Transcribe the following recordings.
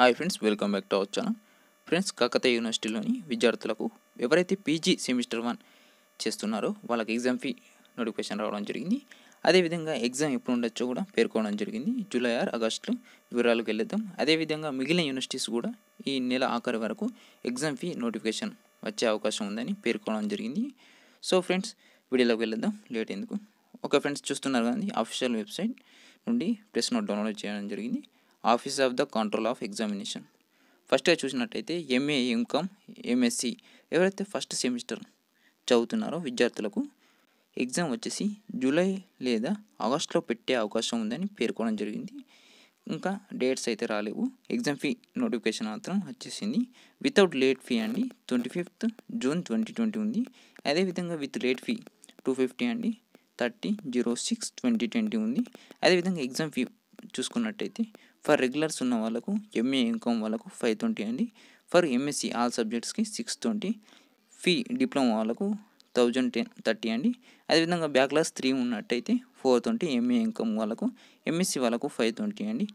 hi friends welcome back to our channel friends Kakatiya యూనివర్సిటీలోని విద్యార్థులకు ఎవరైతే పీజీ సెమిస్టర్ వన్ చేస్తున్నారో వాళ్ళకి ఎగ్జామ్ ఫీ నోటిఫికేషన్ రావడం జరిగింది అదేవిధంగా ఎగ్జామ్ ఎప్పుడు ఉండొచ్చో కూడా పేర్కొనడం జరిగింది జూలై ఆరు ఆగస్టులో వివరాలకు వెళ్ళేద్దాం అదేవిధంగా మిగిలిన యూనివర్సిటీస్ కూడా ఈ నెల ఆఖరి వరకు ఎగ్జామ్ ఫీ నోటిఫికేషన్ వచ్చే అవకాశం ఉందని పేర్కొనడం జరిగింది సో ఫ్రెండ్స్ వీడియోలోకి వెళ్ళేద్దాం లేట్ ఎందుకు ఓకే ఫ్రెండ్స్ చూస్తున్నారు కానీ అఫీషియల్ వెబ్సైట్ నుండి ప్రెస్ నోట్ డౌన్లోడ్ చేయడం జరిగింది office of the control of examination first చూసినట్టయితే ఎంఏ ఎంకామ్ ఎంఎస్సి ఎవరైతే ఫస్ట్ సెమిస్టర్ చదువుతున్నారో విద్యార్థులకు ఎగ్జామ్ వచ్చేసి జూలై లేదా ఆగస్టులో పెట్టే అవకాశం ఉందని పేర్కొనడం జరిగింది ఇంకా డేట్స్ అయితే రాలేవు ఎగ్జామ్ ఫీ నోటిఫికేషన్ మాత్రం వచ్చేసింది వితౌట్ లేట్ ఫీ అండి twenty fifth June twenty twenty ఉంది అదేవిధంగా with late fee two fifty అండి thirty zero six twenty twenty ఉంది అదేవిధంగా ఎగ్జామ్ ఫీ చూసుకున్నట్టయితే ఫర్ రెగ్యులర్స్ ఉన్న వాళ్ళకు ఎంఏ ఇన్కమ్ వాళ్ళకు ఫైవ్ ట్వంటీ అండి ఫర్ ఎంఎస్సి ఆల్ సబ్జెక్ట్స్కి సిక్స్ ట్వంటీ ఫీ డిప్లొమా వాళ్ళకు థౌజండ్ టెన్ థర్టీ అండి అదేవిధంగా క్లాస్ త్రీ ఉన్నట్టయితే ఫోర్ ట్వంటీ ఎంఏ ఇన్కమ్ వాళ్ళకు ఎంఎస్సి వాళ్ళకు ఫైవ్ ట్వంటీ అండి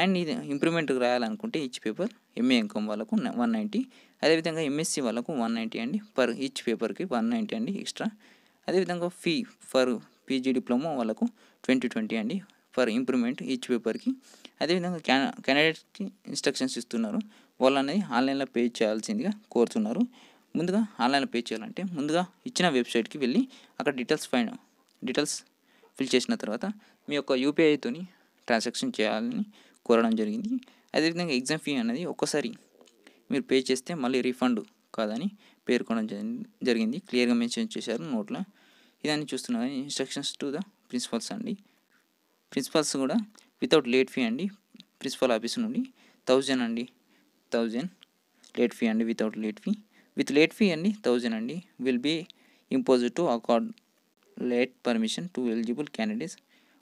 అండ్ ఇది ఇంప్రూవ్మెంట్ రాయాలనుకుంటే ఈచ్ పేపర్ ఎంఏ ఇన్కమ్ వాళ్ళకు వన్ నైంటీ అదేవిధంగా ఎంఎస్సి వాళ్ళకు వన్ నైంటీ అండి పర్ ఈచ్ పేపర్కి వన్ నైంటీ అండి ఎక్స్ట్రా అదేవిధంగా ఫీ ఫర్ పీజీ డిప్లొమా వాళ్ళకు ట్వంటీ ట్వంటీ అండి ఫర్ ఇంప్రూవ్మెంట్ ఈచ్ పేపర్కి అదేవిధంగా క్యా క్యాండిడేట్స్కి ఇన్స్ట్రక్షన్స్ ఇస్తున్నారు వాళ్ళు అనేది ఆన్లైన్లో పే చేయాల్సిందిగా కోరుతున్నారు ముందుగా ఆన్లైన్లో పే చేయాలంటే ముందుగా ఇచ్చిన వెబ్సైట్కి వెళ్ళి అక్కడ డీటెయిల్స్ ఫైన్ డీటెయిల్స్ ఫిల్ చేసిన తర్వాత మీ యొక్క యూపీఐతో ట్రాన్సాక్షన్ చేయాలని కోరడం జరిగింది అదేవిధంగా ఎగ్జామ్ ఫీ అనేది ఒక్కసారి మీరు పే చేస్తే మళ్ళీ రీఫండ్ కాదని పేర్కొనడం జరిగింది క్లియర్గా మెన్షన్ చేశారు నోట్లో ఇదాన్ని చూస్తున్నారు ఇన్స్ట్రక్షన్స్ టు ద ప్రిన్సిపల్స్ అండి ప్రిన్సిపల్స్ కూడా వితౌట్ లేట్ ఫీ అండి ప్రిన్సిపల్ ఆఫీస్ నుండి థౌజండ్ అండి థౌజండ్ లేట్ ఫీ అండి without late fee with late fee అండి థౌజండ్ అండి will be impose to accord late permission to eligible candidates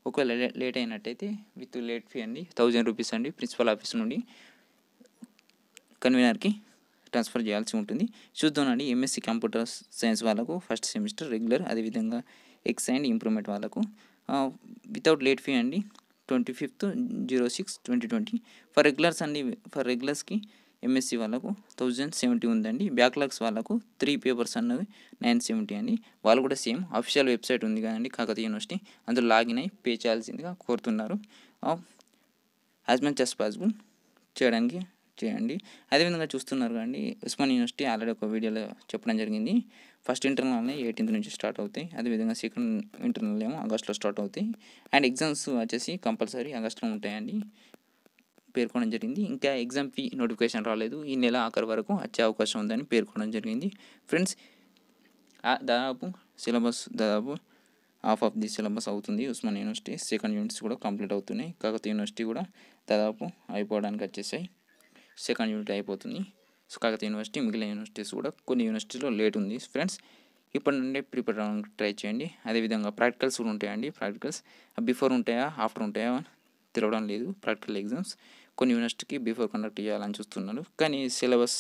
ఒకవేళ late అయినట్టయితే విత్ లేట్ ఫీ అండి థౌజండ్ రూపీస్ అండి ప్రిన్సిపల్ ఆఫీస్ నుండి కన్వీనర్కి ట్రాన్స్ఫర్ చేయాల్సి ఉంటుంది చూద్దామండి ఎంఎస్సి కంప్యూటర్ సైన్స్ వాళ్ళకు ఫస్ట్ సెమిస్టర్ రెగ్యులర్ అదేవిధంగా ఎక్స్ అండ్ ఇంప్రూవ్మెంట్ వాళ్ళకు వితౌట్ లేట్ ఫీ అండి twenty fifth zero six twenty twenty for regulars అండి ఫర్ రెగ్యులర్స్కి ఎంఎస్సి వాళ్ళకు థౌజండ్ సెవెంటీ ఉందండి బ్యాక్లాగ్స్ వాళ్ళకు త్రీ పేపర్స్ అన్నది నైన్ సెవెంటీ అండి వాళ్ళు కూడా సేమ్ అఫీషియల్ వెబ్సైట్ ఉంది కదండి కాకతీయ యూనివర్సిటీ అందులో లాగిన్ అయి పే చేయాల్సిందిగా కోరుతున్నారు యాజ్ మచ్ యాజ్ పాసిబుల్ చేయడానికి చేయండి అదేవిధంగా చూస్తున్నారు కానీ ఉస్మాన్ యూనివర్సిటీ ఆల్రెడీ ఒక వీడియోలో చెప్పడం జరిగింది ఫస్ట్ ఇంటర్నల్ ఎయిటీన్త్ నుంచి స్టార్ట్ అవుతాయి అదేవిధంగా సెకండ్ ఇంటర్నల్ ఏమో ఆగస్టులో స్టార్ట్ అవుతాయి అండ్ ఎగ్జామ్స్ వచ్చేసి కంపల్సరీ ఆగస్టులో ఉంటాయండి పేర్కొనడం జరిగింది ఇంకా ఎగ్జామ్ ఫీ నోటిఫికేషన్ రాలేదు ఈ నెల ఆఖరి వరకు వచ్చే అవకాశం ఉందని పేర్కొనడం జరిగింది ఫ్రెండ్స్ దాదాపు సిలబస్ దాదాపు హాఫ్ ఆఫ్ ది సిలబస్ అవుతుంది ఉస్మాన్ యూనివర్సిటీ సెకండ్ యూనిట్స్ కూడా కంప్లీట్ అవుతున్నాయి కాకపోతే యూనివర్సిటీ కూడా దాదాపు అయిపోవడానికి వచ్చేసాయి సెకండ్ యూనిట్ అయిపోతుంది సో కాకతీయ యూనివర్సిటీ మిగిలిన యూనివర్సిటీస్ కూడా కొన్ని యూనివర్సిటీలో లేట్ ఉంది ఫ్రెండ్స్ ఇప్పటి నుండి ప్రిపేర్ అవ్వడానికి ట్రై చేయండి అదేవిధంగా ప్రాక్టికల్స్ కూడా ఉంటాయండి ప్రాక్టికల్స్ బిఫోర్ ఉంటాయా ఆఫ్టర్ ఉంటాయా తెలవడం లేదు ప్రాక్టికల్ ఎగ్జామ్స్ కొన్ని యూనివర్సిటీకి బిఫోర్ కండక్ట్ చేయాలని చూస్తున్నారు కానీ సిలబస్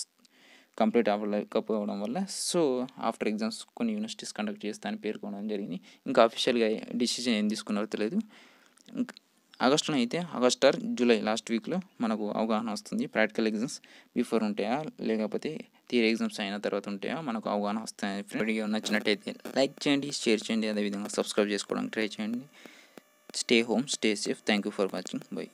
కంప్లీట్ అవ్వలేకపోవడం వల్ల సో ఆఫ్టర్ ఎగ్జామ్స్ కొన్ని యూనివర్సిటీస్ కండక్ట్ చేస్తానని పేర్కొనడం జరిగింది ఇంకా అఫీషియల్గా డిసిజన్ ఏం తీసుకున్నారో తెలియదు ఆగస్టులో అయితే ఆగస్ట్ ఆర్ జూలై లాస్ట్ వీక్లో మనకు అవగాహన వస్తుంది ప్రాక్టికల్ ఎగ్జామ్స్ బిఫోర్ ఉంటాయా లేకపోతే థియరీ ఎగ్జామ్స్ అయిన తర్వాత ఉంటాయా మనకు అవగాహన వస్తాయి ఫ్రెండ్గా నచ్చినట్టయితే లైక్ చేయండి షేర్ చేయండి అదేవిధంగా సబ్స్క్రైబ్ చేసుకోవడానికి ట్రై చేయండి stay home stay safe thank you for watching by